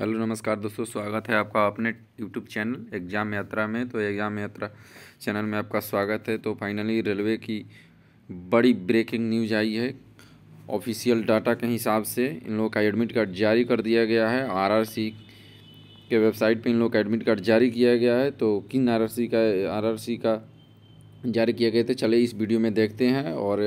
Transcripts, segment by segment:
hello नमस्कार दोस्तों स्वागत है आपका अपने यूट्यूब चैनल एग्ज़ाम यात्रा में तो एग्ज़ाम यात्रा चैनल में आपका स्वागत है तो फाइनली रेलवे की बड़ी ब्रेकिंग न्यूज आई है ऑफिशियल डाटा के हिसाब से इन लोगों का एडमिट कार्ड जारी कर दिया गया है आरआरसी के वेबसाइट पे इन लोगों का एडमिट कार्ड जारी किया गया है तो किन आर का आर का जारी किया गया था चले इस वीडियो में देखते हैं और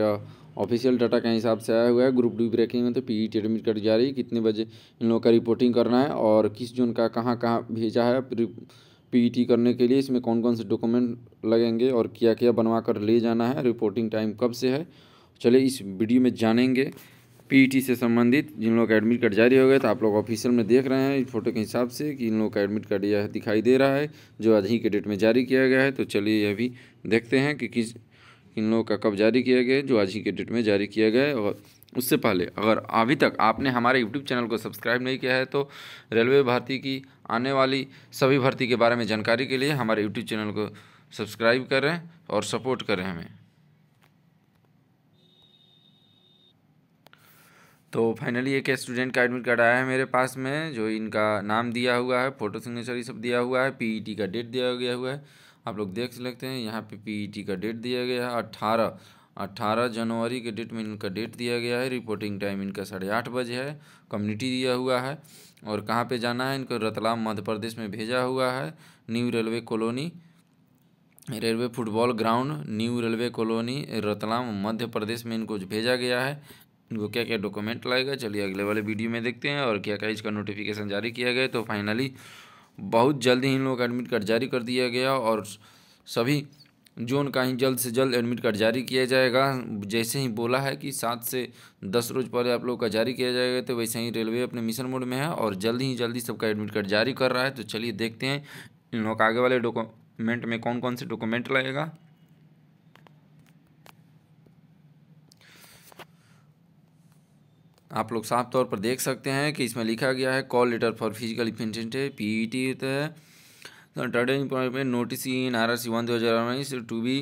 ऑफिशियल डाटा के हिसाब से आया हुआ है ग्रुप डी ब्रेकिंग में तो पी ई एडमिट कर जा रही है कितने बजे इन लोगों का रिपोर्टिंग करना है और किस जोन का कहाँ कहाँ भेजा है पीईटी e e करने के लिए इसमें कौन कौन से डॉक्यूमेंट लगेंगे और क्या क्या बनवा कर ले जाना है रिपोर्टिंग टाइम कब से है चलिए इस वीडियो में जानेंगे पीईटी e से संबंधित जिन लोगों का एडमिट कार्ड जारी हो गया तो आप लोग ऑफिशियल में देख रहे हैं इस फोटो के हिसाब से कि इन लोगों का एडमिट कार्ड यह दिखाई दे रहा है जो आज ही के डेट में जारी किया गया है तो चलिए यह भी देखते हैं कि किस इन लोगों का कब जारी किया गया जो आज ही के डेट में जारी किया गया है और उससे पहले अगर अभी तक आपने हमारे यूट्यूब चैनल को सब्सक्राइब नहीं किया है तो रेलवे भर्ती की आने वाली सभी भर्ती के बारे में जानकारी के लिए हमारे यूट्यूब चैनल को सब्सक्राइब करें और सपोर्ट करें हमें तो फाइनली एक स्टूडेंट का एडमिट कार्ड आया है मेरे पास में जो इनका नाम दिया हुआ है फ़ोटो सिग्नेचर ये सब दिया हुआ है पीईटी e का डेट दिया गया हुआ है आप लोग देख सकते हैं यहाँ पे पीईटी e का डेट दिया गया है अट्ठारह अट्ठारह जनवरी के डेट में इनका डेट दिया गया है रिपोर्टिंग टाइम इनका साढ़े आठ बजे है कम्युनिटी दिया हुआ है और कहाँ पर जाना है इनको रतलाम मध्य प्रदेश में भेजा हुआ है new railway colony railway football ground new railway colony Ratlam Madhya Pradesh में इनको भेजा गया है इनको क्या क्या डॉक्यूमेंट लाएगा चलिए अगले वाले वीडियो में देखते हैं और क्या क्या इसका नोटिफिकेशन जारी किया गया तो फाइनली बहुत जल्द ही इन लोगों का एडमिट कार्ड जारी कर दिया गया और सभी जोन का ही जल्द से जल्द एडमिट कार्ड जारी किया जाएगा जैसे ही बोला है कि सात से दस रोज पहले आप लोगों का जारी किया जाएगा तो वैसे ही रेलवे अपने मिशन मोड में है और जल्दी ही जल्दी सबका एडमिट कार्ड जारी कर रहा है तो चलिए देखते हैं इन लोगों का आगे वाले डॉक्यूमेंट में कौन कौन से डॉक्यूमेंट लगेगा आप लोग साफ तौर पर देख सकते हैं कि इसमें लिखा गया है कॉल लेटर फॉर फिजिकल है पी ई टी होता है टर्डन employment notice in R R C one दो हज़ार उन्नीस to be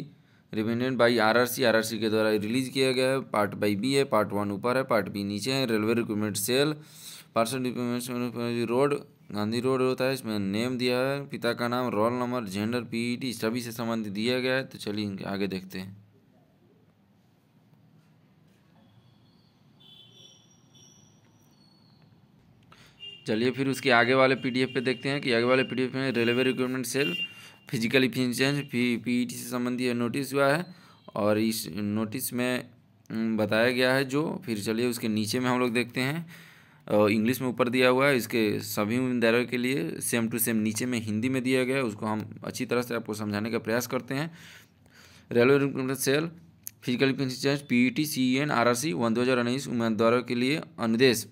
reminded by R R C R R C के द्वारा रिलीज किया गया है पार्ट बाई बी है पार्ट वन ऊपर है पार्ट बी नीचे है railway recruitment cell parcel recruitment road Gandhi road होता है इसमें नेम दिया है पिता का नाम role number gender P E T सभी से संबंधित दिया गया है तो चलिए आगे देखते हैं चलिए फिर उसके आगे वाले पीडीएफ पे देखते हैं कि आगे वाले पीडीएफ में railway recruitment cell physical efficiency P E से संबंधी नोटिस हुआ है और इस नोटिस में बताया गया है जो फिर चलिए उसके नीचे में हम लोग देखते हैं इंग्लिश में ऊपर दिया हुआ है इसके सभी उम्मीदवारों के लिए सेम टू सेम नीचे में हिंदी में दिया गया है उसको हम अच्छी तरह से आपको समझाने का प्रयास करते हैं railway recruitment cell physical efficiency P E T C N R R C one दो हज़ार उन्नीस उम्मीदवारों के लिए अनुदेश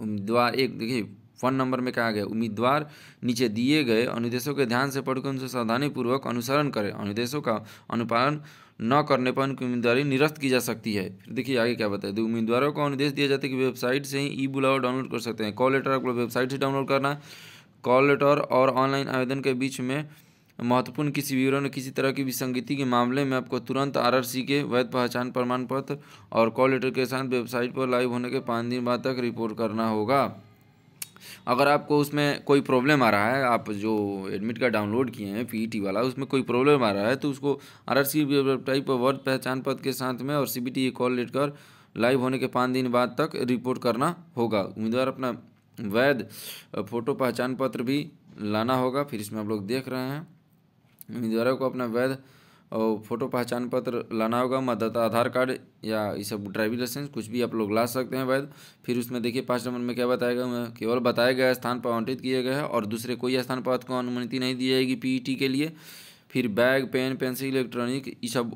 उम्मीदवार एक देखिए फोन नंबर में कहा गया उम्मीदवार नीचे दिए गए अनुदेशों के ध्यान से पढ़कर उनसे सावधानीपूर्वक अनुसरण करें अनुदेशों का अनुपालन न करने पर उनकी उम्मीदवारी निरस्त की जा सकती है फिर देखिए आगे क्या बताए तो उम्मीदवारों को अनुदेश दिया जाता है कि वेबसाइट से ही ई बुलाव डाउनलोड कर सकते हैं कॉल लेटर आपको वेबसाइट से डाउनलोड करना कॉल लेटर और ऑनलाइन आवेदन के बीच में महत्वपूर्ण किसी विवरण किसी तरह की विसंगति के मामले में आपको तुरंत आरआरसी के वैध पहचान प्रमाण पत्र और कॉल लेटर के साथ वेबसाइट पर लाइव होने के पाँच दिन बाद तक रिपोर्ट करना होगा अगर आपको उसमें कोई प्रॉब्लम आ रहा है आप जो एडमिट कार्ड डाउनलोड किए हैं पी वाला उसमें कोई प्रॉब्लम आ रहा है तो उसको सी वेबसाइट पर वर्ड पहचान पत्र के साथ में और C B call letter live होने के पाँच दिन बाद तक रिपोर्ट करना होगा उम्मीदवार अपना वैध फोटो पहचान पत्र भी लाना होगा फिर इसमें आप लोग देख रहे हैं उम्मीदवारों को अपना वैध और फोटो पहचान पत्र लाना होगा मतदाता आधार कार्ड या ये सब ड्राइविंग लाइसेंस कुछ भी आप लोग ला सकते हैं वैध फिर उसमें देखिए पाँच नंबर में क्या बताया गया केवल बताया गया स्थान पर आवंटित किया गया है और दूसरे कोई स्थान पर आपको तो अनुमति नहीं दी जाएगी पीईटी e के लिए फिर बैग पेन पेंसिल इलेक्ट्रॉनिक ये सब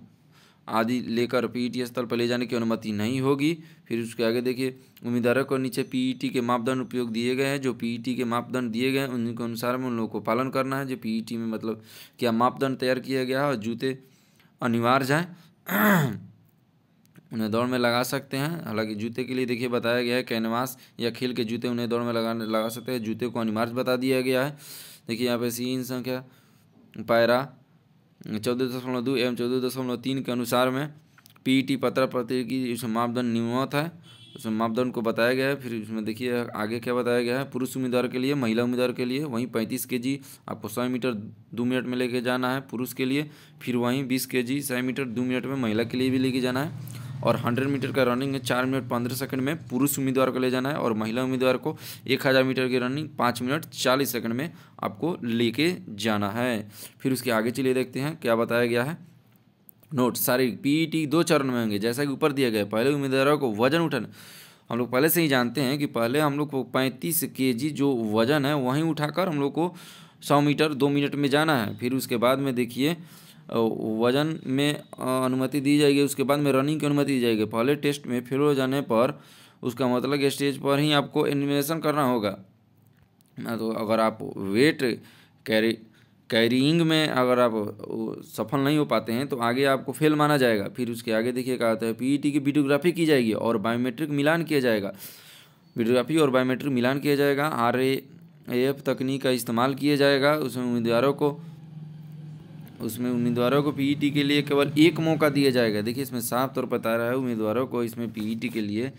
आदि लेकर पीईटी स्थल पर ले जाने की अनुमति नहीं होगी फिर उसके आगे देखिए उम्मीदवारों को नीचे पीईटी के मापदंड उपयोग दिए गए हैं जो पीईटी के मापदंड दिए गए हैं उनके अनुसार में उन लोगों को पालन करना है जो पीईटी में मतलब क्या मापदंड तैयार किया गया है और जूते अनिवार्य हैं उन्हें दौड़ में लगा सकते हैं हालांकि जूते के लिए देखिए बताया गया है कैनवास या खेल के जूते उन्हें दौड़ में लगा लगा सकते हैं जूते को अनिवार्य बता दिया गया है देखिए यहाँ पे सीन संख्या पायरा चौदह दशमलव दो एवं चौदह दशमलव तीन के अनुसार में टी पत्र प्रतियोगी उसमें मापदंड निम्नवत है उसमें मापदंड को बताया गया है फिर उसमें देखिए आगे क्या बताया गया है पुरुष उम्मीदवार के लिए महिला उम्मीदवार के लिए वहीं पैंतीस के जी आपको सौ मीटर दो मिनट में लेके जाना है पुरुष के लिए फिर वहीं बीस के जी सौ मीटर दो मिनट में महिला के लिए भी लेके जाना है और हंड्रेड मीटर का रनिंग है चार मिनट पंद्रह सेकंड में पुरुष उम्मीदवार को ले जाना है और महिला उम्मीदवार को एक हज़ार मीटर की रनिंग पाँच मिनट चालीस सेकंड में आपको लेके जाना है फिर उसके आगे चलिए देखते हैं क्या बताया गया है नोट सारी पीईटी दो चरण में होंगे जैसा कि ऊपर दिया गया पहले उम्मीदवारों को वजन उठाना हम लोग पहले से ही जानते हैं कि पहले हम लोग को पैंतीस के जो वजन है वहीं उठाकर हम लोग को सौ मीटर दो मिनट में जाना है फिर उसके बाद में देखिए वजन में अनुमति दी जाएगी उसके बाद में रनिंग की अनुमति दी जाएगी पहले टेस्ट में फेल हो जाने पर उसका मतलब स्टेज पर ही आपको एनिमेशन करना होगा तो अगर आप वेट कैरी कैरिंग में अगर आप सफल नहीं हो पाते हैं तो आगे आपको फेल माना जाएगा फिर उसके आगे देखिए कहा जाता है पीईटी e की वीडियोग्राफी की जाएगी और बायोमेट्रिक मिलान किया जाएगा वीडियोग्राफी और बायोमेट्रिक मिलान किया जाएगा आर एफ तकनीक का इस्तेमाल किया जाएगा उसमें उम्मीदवारों को उसमें उम्मीदवारों को पीईटी e के लिए केवल एक मौका दिया जाएगा देखिए इसमें साफ तौर पर बता रहा है उम्मीदवारों को इसमें पीईटी e के लिए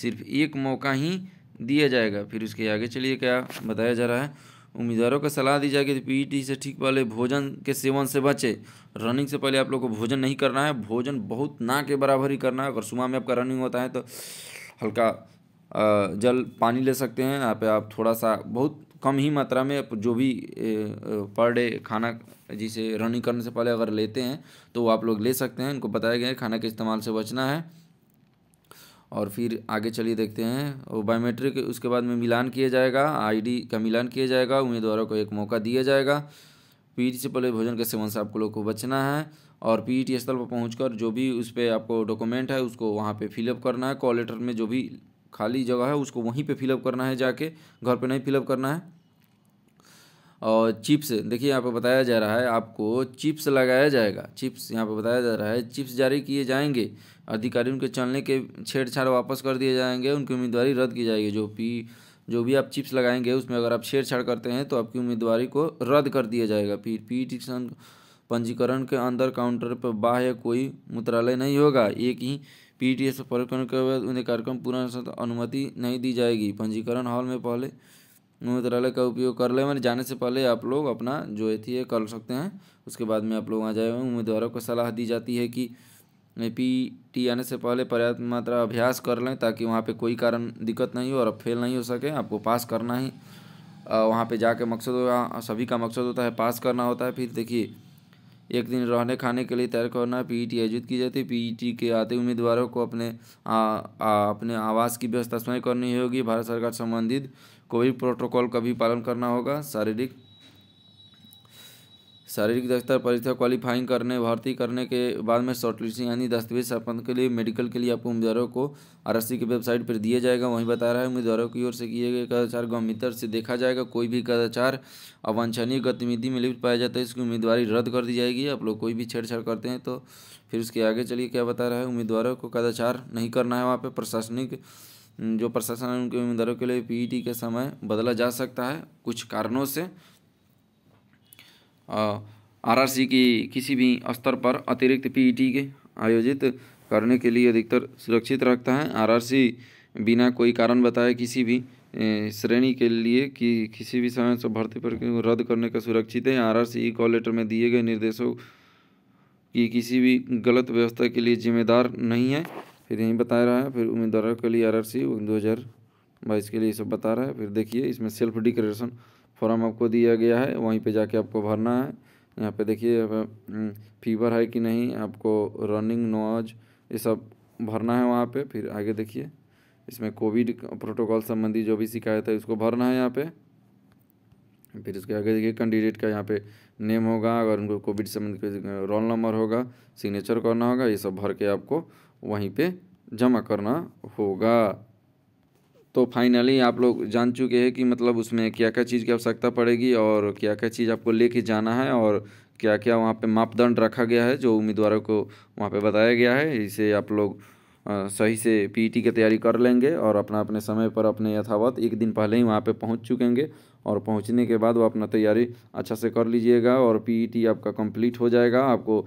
सिर्फ एक मौका ही दिया जाएगा फिर उसके आगे चलिए क्या बताया जा रहा है उम्मीदवारों को सलाह दी जाएगी तो पीईटी e से ठीक पहले भोजन के सेवन से बचे रनिंग से पहले आप लोग को भोजन नहीं करना है भोजन बहुत ना के बराबर ही करना है अगर सुबह में आपका रनिंग होता है तो हल्का जल पानी ले सकते हैं यहाँ पे आप थोड़ा सा बहुत कम ही मात्रा में जो भी पर डे खाना जिसे रनिंग करने से पहले अगर लेते हैं तो वो आप लोग ले सकते हैं इनको बताया गया है खाना के इस्तेमाल से बचना है और फिर आगे चलिए देखते हैं और बायोमेट्रिक उसके बाद में मिलान किया जाएगा आईडी का मिलान किया जाएगा उम्मीदवारों को एक मौका दिया जाएगा पी e से पहले भोजन के सेवन से आपको लोग को बचना है और टी e स्थल पर पहुँच जो भी उस पर आपको डॉक्यूमेंट है उसको वहाँ पर फिलअप करना है कॉल लेटर में जो भी खाली जगह है उसको वहीं पे फिलअप करना है जाके घर पे नहीं फिलअप करना है और चिप्स देखिए यहाँ पे बताया जा रहा है आपको चिप्स लगाया जाएगा चिप्स यहाँ पे बताया जा रहा है चिप्स जारी किए जाएंगे अधिकारी उनके चलने के छेड़छाड़ वापस कर दिए जाएंगे उनकी उम्मीदवारी रद्द की जाएगी जो पी जो भी आप चिप्स लगाएंगे उसमें अगर आप छेड़छाड़ करते हैं तो आपकी उम्मीदवारी को रद्द कर दिया जाएगा फिर पी पंजीकरण के अंदर काउंटर पर बाह्य कोई मंत्रालय नहीं होगा एक ही पीटीए से परीक्षण के बाद उन्हें कार्यक्रम पूरा अनुमति नहीं दी जाएगी पंजीकरण हॉल में पहले मंत्रालय का उपयोग कर ले मैंने जाने से पहले आप लोग अपना जो है थी कर सकते हैं उसके बाद में आप लोग वहाँ जाए उम्मीदवारों को सलाह दी जाती है कि पी टी आने से पहले पर्याप्त मात्रा अभ्यास कर लें ताकि वहाँ पे कोई कारण दिक्कत नहीं हो और फेल नहीं हो सके आपको पास करना ही वहाँ पे जाके मकसद सभी का मकसद होता है पास करना होता है फिर देखिए एक दिन रहने खाने के लिए तैयार करना पीईटी आयोजित की जाती है पीईटी के आते उम्मीदवारों को अपने आ, आ, अपने आवास की व्यवस्था स्वयं करनी होगी भारत सरकार संबंधित कोविड प्रोटोकॉल का भी पालन करना होगा शारीरिक शारीरिक दक्षता परीक्षा क्वालिफाइंग करने भर्ती करने के बाद में शॉर्टलिस्टिंग यानी दस्तावेज सरपंच के लिए मेडिकल के लिए आपको उम्मीदवारों को आर की वेबसाइट पर दिया जाएगा वहीं बता रहा है उम्मीदवारों की ओर से किए गए कदाचार गंभीरता से देखा जाएगा कोई भी कदाचार अवांछनीय गतिविधि में लिप्त पाया जाता है इसकी उम्मीदवारी रद्द कर दी जाएगी आप लोग कोई भी छेड़छाड़ करते हैं तो फिर उसके आगे चलिए क्या बता रहा है उम्मीदवारों को कदाचार नहीं करना है वहाँ पर प्रशासनिक जो प्रशासन है उनके उम्मीदवारों के लिए पीईटी e के समय बदला जा सकता है कुछ कारणों से आरआरसी की किसी भी स्तर पर अतिरिक्त पीईटी e के आयोजित करने के लिए अधिकतर सुरक्षित रखता है आरआरसी बिना कोई कारण बताए किसी भी श्रेणी के लिए कि किसी भी समय से भर्ती पर रद्द करने का सुरक्षित है आर आरआरसी कॉल लेटर में दिए गए निर्देशों की किसी भी गलत व्यवस्था के लिए जिम्मेदार नहीं है फिर यहीं बताया रहा है फिर उम्मीदवारों के लिए आर आर सी दो हज़ार बाईस के लिए सब बता रहा है फिर देखिए इसमें सेल्फ डिक्लेरेशन फॉर्म आपको दिया गया है वहीं पे जाके आपको भरना है यहाँ पे देखिए हम्म, फीवर है कि नहीं आपको रनिंग नॉज ये सब भरना है वहाँ पे फिर आगे देखिए इसमें कोविड प्रोटोकॉल संबंधी जो भी शिकायत है उसको भरना है यहाँ पे फिर उसके आगे देखिए कैंडिडेट का यहाँ पे नेम होगा अगर उनको कोविड संबंधी रोल नंबर होगा सिग्नेचर करना होगा ये सब भर के आपको वहीं पर जमा करना होगा तो फाइनली आप लोग जान चुके हैं कि मतलब उसमें क्या क्या चीज़ की आवश्यकता पड़ेगी और क्या क्या चीज़ आपको लेके जाना है और क्या क्या वहाँ पे मापदंड रखा गया है जो उम्मीदवारों को वहाँ पे बताया गया है इसे आप लोग सही से पीटी e की तैयारी कर लेंगे और अपना अपने समय पर अपने यथावत एक दिन पहले ही वहाँ पे पहुँच चुकेंगे और पहुंचने के बाद वो अपना तैयारी अच्छा से कर लीजिएगा और पीईटी e आपका कंप्लीट हो जाएगा आपको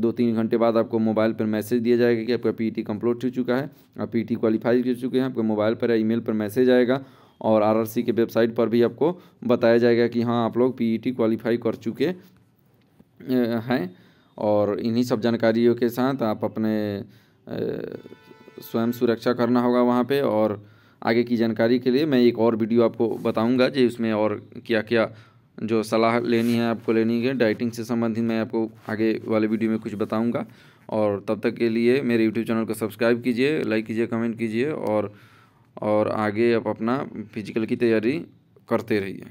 दो तीन घंटे बाद आपको मोबाइल पर मैसेज दिया जाएगा कि आपका पीईटी कंप्लीट e हो चुका है आप पीईटी क्वालिफाई e कर चुके हैं आपके मोबाइल पर या ईमेल पर मैसेज आएगा और आर के वेबसाइट पर भी आपको बताया जाएगा कि हाँ आप लोग पी क्वालिफाई कर चुके हैं और इन्हीं सब जानकारियों के साथ आप अपने स्वयं सुरक्षा करना होगा वहाँ पे और आगे की जानकारी के लिए मैं एक और वीडियो आपको बताऊँगा जी उसमें और क्या क्या जो सलाह लेनी है आपको लेनी है डाइटिंग से संबंधित मैं आपको आगे वाले वीडियो में कुछ बताऊँगा और तब तक के लिए मेरे यूट्यूब चैनल को सब्सक्राइब कीजिए लाइक कीजिए कमेंट कीजिए और और आगे आप अपना फिजिकल की तैयारी करते रहिए